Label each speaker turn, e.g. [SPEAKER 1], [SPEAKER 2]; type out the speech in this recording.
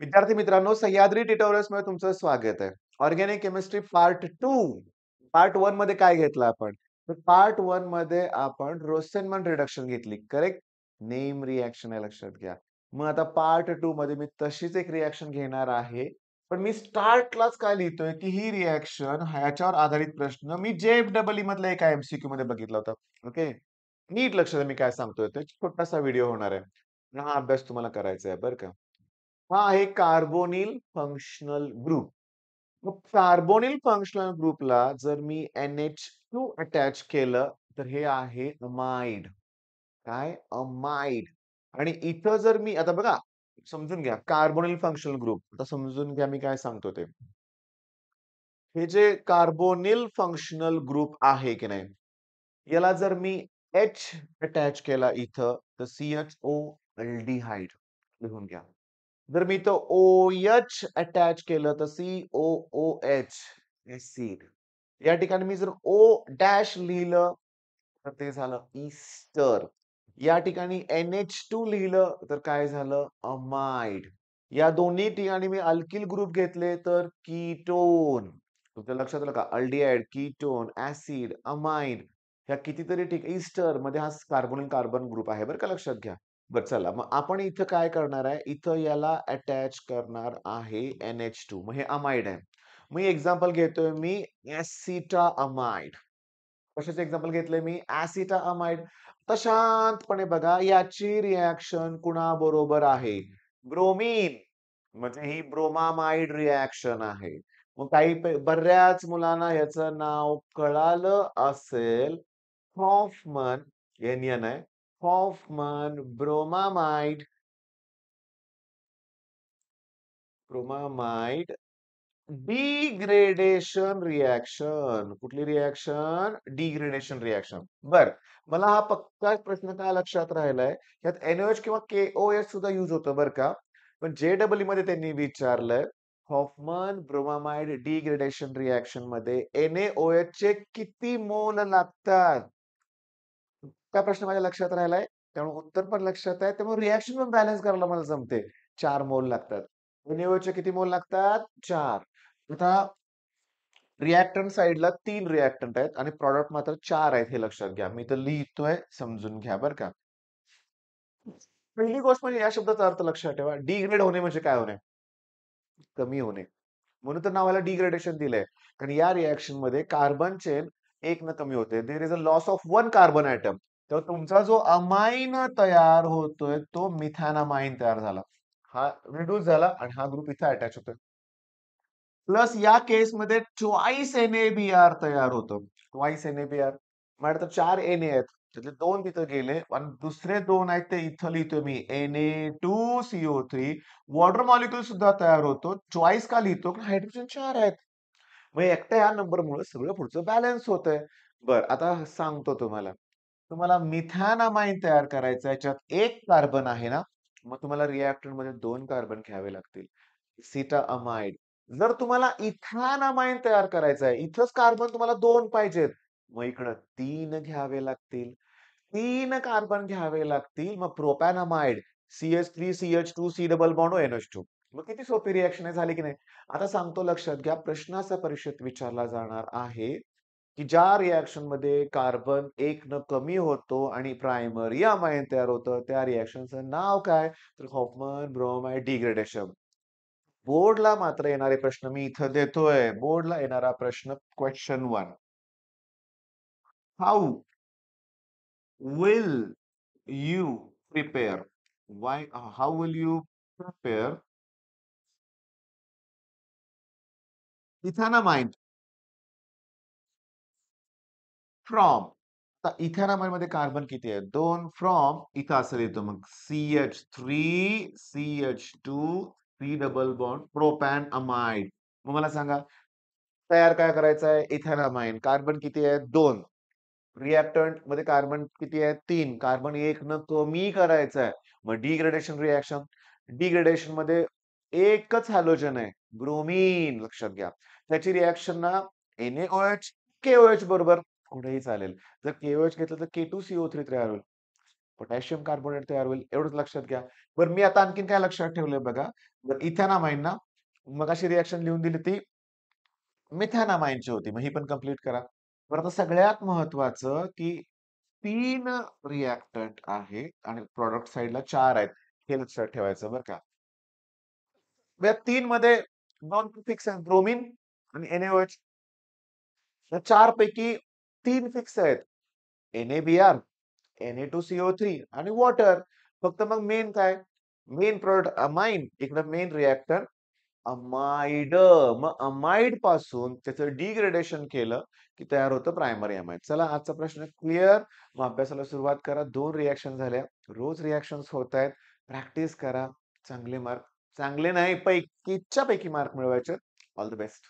[SPEAKER 1] विद्यार्थी मित्रांनो सह्याद्री मध्ये तुमचं स्वागत आहे organic chemistry part two part one मध्ये काय घेतलं आपण तर पार्ट वन मध्ये आपण रोसेनमन रिडक्शन घेतली करेक्ट नेम रिॲक्शन आहे लक्षात घ्या मग आता पार्ट टू मध्ये मी तशीच एक रिॲक्शन घेणार आहे पण मी स्टार्टलाच काय लिहितोय की ही रिॲक्शन ह्याच्यावर आधारित प्रश्न मी जे डबल मधल्या एका एमसीक्यू मध्ये बघितला होता ओके नीट लक्षात मी काय सांगतोय ते छोटासा व्हिडिओ होणार आहे हा अभ्यास तुम्हाला करायचा आहे बरं का हा आहे कार्बोनिल फंक्शनल ग्रुप मग कार्बोनिल फंक्शनल ग्रुपला जर मी एन एच टू अटॅच केलं तर हे आहे अमाइड काय अमाइड आणि इथं जर मी आता बघा समजून घ्या कार्बोनिल फंक्शनल ग्रुप आता समजून घ्या मी काय सांगतो ते हे जे कार्बोनिल फंक्शनल ग्रुप आहे की नाही याला जर मी एच अटॅच केला इथं तर C H O aldehyde लिहून घ्या जर मी तो ओ एच अटॅच केलं तर C O O H acid या ठिकाणी मी जर ओ डॅश लिहिलं तर ते झालं इस्टर या ठिकाणी एन एच टू लिहिलं तर काय झालं अमाइड या दोन्ही ठिकाणी मी अल्किल ग्रुप घेतले तर कीटोन तुमच्या लक्षात आलं का अल्डिहाइड कीटोन ऍसिड अमाइड ह्या कितीतरी ठीक इस्टर मध्ये हा कार्बोनिल कार्बन ग्रुप आहे बरं का लक्षात घ्या बर चला मग आपण इथं काय करणार आहे इथं याला अटॅच करणार आहे एन एच टू मग हे अमाइड आहे मी एक्झाम्पल घेतोय मी एसिटा अमाइड कशाच एक्झाम्पल घेतलंय मी ऍसिटा अमाइड तर शांतपणे बघा याची रिॲक्शन बरोबर आहे ब्रोमिन म्हणजे ही ब्रोमामाइड रिॲक्शन आहे मग काही बऱ्याच मुलांना याचं नाव कळालं असेल हॉफमन यांनी आहे Hoffman bromamide bromamide degradation reaction कुठली रिॲक्शन डिग्रेडेशन रिॲक्शन बर मला हा पक्का प्रश्न का लक्षात राहिलाय यात एनओएच किंवा केओ एच सुद्धा युज होतं बरं का पण जे डबल मध्ये त्यांनी विचारलंय हॉफमन ब्रोमामाइड डिग्रेडेशन रिएक्शन मध्ये एनएओएच चे किती मोल लागतात त्या प्रश्न माझ्या लक्षात राहिलाय त्यामुळे उत्तर पण लक्षात आहे त्यामुळे रिॲक्शन पण बॅलन्स करायला मला जमते चार मोल लागतात विनिओचे किती मोल लागतात चार आता रिॲक्टंट साईडला तीन रिॲक्टंट आहेत आणि प्रॉडक्ट मात्र चार आहेत हे लक्षात घ्या मी तर लिहितोय समजून घ्या बरं का पहिली गोष्ट म्हणजे या शब्दाचा अर्थ लक्षात ठेवा डिग्रेड होणे म्हणजे काय होणे कमी होणे म्हणून तर नावाला डिग्रेडेशन दिलंय कारण या रिॲक्शन मध्ये कार्बन चेन एक न कमी होते there is a loss of one carbon atom तर तुमचा जो अमाइन तयार होतोय तो मिथॅनामाइन तयार झाला हा रिड्यूस झाला आणि हा ग्रुप इथे अटॅच होतोय प्लस या केस मध्ये चॉईस आर तयार होतो ट्वाईस एनएबीआर म्हणजे तर चार एन ए आहेत दोन तिथं गेले आणि दुसरे दोन आहेत ते इथं लिहितोय मी N A two CO three water molecule सुद्धा तयार होतो चॉईस का लिहितो कारण हायड्रोजन चार आहेत मग एकट्या या नंबरमुळे सगळं पुढचं बॅलन्स होत आहे बर आता सांगतो तुम्हाला तुम्हाला मिथॅनामाइन तयार करायचं याच्यात एक कार्बन आहे ना मग तुम्हाला रिॲक्टर मध्ये दोन कार्बन घ्यावे लागतील सिटा अमाइड जर तुम्हाला इथानामाइन तयार करायचं आहे इथंच कार्बन तुम्हाला दोन पाहिजेत मग इकडं तीन घ्यावे लागतील तीन कार्बन घ्यावे लागतील मग propanamide C H three C H two C double bond O N H two मग किती सोपी रिॲक्शन झाली की नाही आता सांगतो लक्षात घ्या प्रश्नाचा असा परीक्षेत विचारला जाणार आहे की ज्या मध्ये कार्बन एक न कमी होतो आणि प्रायमर या तयार होतं त्या रिॲक्शनचं नाव काय तर हॉपमन ब्रोमाइड डिग्रेडेशन बोर्डला मात्र येणारे प्रश्न मी इथं देतोय बोर्डला येणारा प्रश्न question one how will you prepare will you will you ना माइंड फ्रॉम आता मध्ये कार्बन किती आहे दोन फ्रॉम इथं असं येतो मग C H three C H two C double bond propanamide मग मला सांगा तयार काय करायचं आहे इथेनामाइन कार्बन किती आहे दोन रिॲक्टंट मध्ये कार्बन किती आहे तीन कार्बन एक न कमी करायचं आहे मग डिग्रेडेशन रिॲक्शन डिग्रेडेशन मध्ये एकच हॅलोजन आहे ब्रोमिन लक्षात घ्या त्याची रिॲक्शन ना एनएओएच केओएच बरोबर कुठेही चालेल जर केओएच घेतलं तर के टू सीओ थ्री तयार होईल पोटॅशियम कार्बोनेट तयार होईल एवढंच लक्षात घ्या बरं मी आता आणखीन काय लक्षात ठेवलंय बघा जर इथॅनामाइन ना मग अशी रिॲक्शन लिहून दिली ती मिथॅनामाइनची होती मग ही पण कम्प्लीट करा बरं आता सगळ्यात महत्वाचं की तीन रिॲक्टंट आहे आणि प्रॉडक्ट साईडला चार आहेत हे लक्षात ठेवायचं बरं का तीन मध्ये नॉन फिक्स ब्रोमिन आणि एनएओ चार पैकी तीन फिक्स आहेत N A B R N A two CO three आणि वॉटर फक्त मग मेन काय मेन प्रोडक्ट अमाइन इकडं मेन रिॲक्टर अमाइड मग अमाइड पासून त्याचं डिग्रेडेशन केलं की तयार होतं प्रायमरी अमाइड चला आजचा प्रश्न क्लिअर मग अभ्यासाला सुरुवात करा दोन रिॲक्शन झाल्या रोज रिॲक्शन होत आहेत प्रॅक्टिस करा चांगले मार्क चांगले नाही पैकीच्या पैकी मार्क मिळवायचे ऑल द बेस्ट